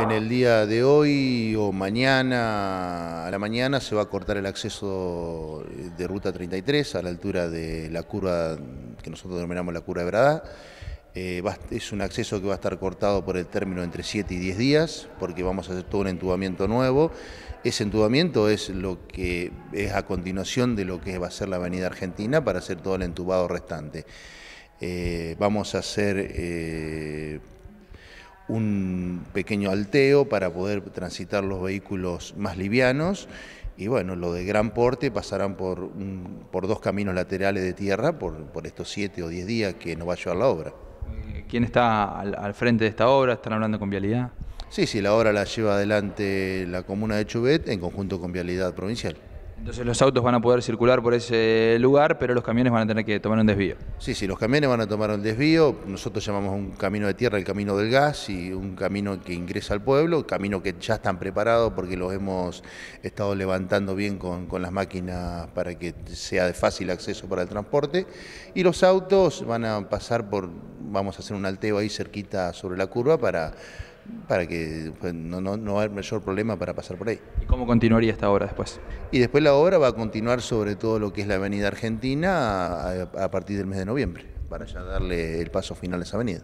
en el día de hoy o mañana, a la mañana, se va a cortar el acceso de Ruta 33 a la altura de la curva que nosotros denominamos la curva de Brada. Eh, es un acceso que va a estar cortado por el término entre 7 y 10 días, porque vamos a hacer todo un entubamiento nuevo. Ese entubamiento es lo que es a continuación de lo que va a ser la Avenida Argentina para hacer todo el entubado restante. Eh, vamos a hacer... Eh, un pequeño alteo para poder transitar los vehículos más livianos y bueno, lo de gran porte pasarán por, por dos caminos laterales de tierra por, estos siete o diez días que nos va a llevar la obra. Eh, ¿Quién está al, al, frente de esta obra? ¿Están hablando con Vialidad? Sí, sí, la obra la lleva adelante la comuna de Chubet en conjunto con Vialidad Provincial. Entonces los autos van a poder circular por ese lugar, pero los camiones van a tener que tomar un desvío. Sí, sí, los camiones van a tomar un desvío. Nosotros llamamos un camino de tierra el camino del gas y un camino que ingresa al pueblo, camino que ya están preparados porque los hemos estado levantando bien con, con las máquinas para que sea de fácil acceso para el transporte. Y los autos van a pasar por, vamos a hacer un alteo ahí cerquita sobre la curva para para que pues, no, no, no haya mayor problema para pasar por ahí. ¿Y cómo continuaría esta obra después? Y después la obra va a continuar sobre todo lo que es la Avenida Argentina a partir del mes de noviembre, para ya darle el paso final a esa avenida.